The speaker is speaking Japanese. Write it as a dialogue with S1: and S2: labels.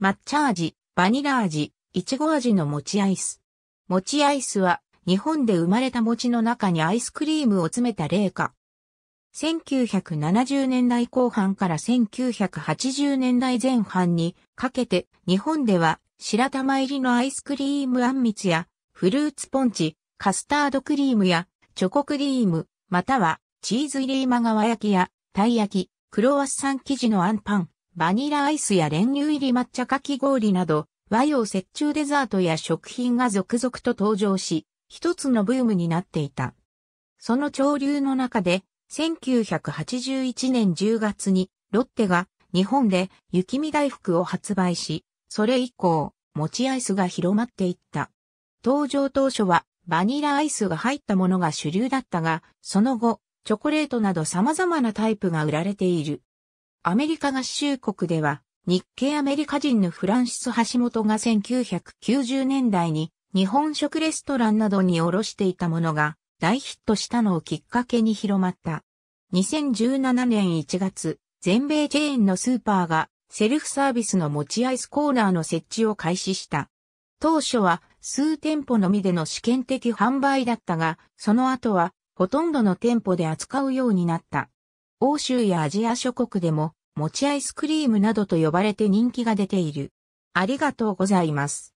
S1: 抹茶味、バニラ味、いちご味の餅アイス。餅アイスは日本で生まれた餅の中にアイスクリームを詰めた例か。1970年代後半から1980年代前半にかけて日本では白玉入りのアイスクリームあんみつやフルーツポンチ、カスタードクリームやチョコクリーム、またはチーズ入り今川焼きやたい焼き、クロワッサン生地のあんパン、バニラアイスや練乳入り抹茶かき氷など、和洋折衷デザートや食品が続々と登場し、一つのブームになっていた。その潮流の中で、1981年10月に、ロッテが日本で雪見大福を発売し、それ以降、餅アイスが広まっていった。登場当初はバニラアイスが入ったものが主流だったが、その後、チョコレートなど様々なタイプが売られている。アメリカ合衆国では、日系アメリカ人のフランシス・橋本が1990年代に日本食レストランなどに卸していたものが大ヒットしたのをきっかけに広まった。2017年1月、全米チェーンのスーパーがセルフサービスの持ちアイスコーナーの設置を開始した。当初は数店舗のみでの試験的販売だったが、その後はほとんどの店舗で扱うようになった。欧州やアジア諸国でも、餅アイスクリームなどと呼ばれて人気が出ている。ありがとうございます。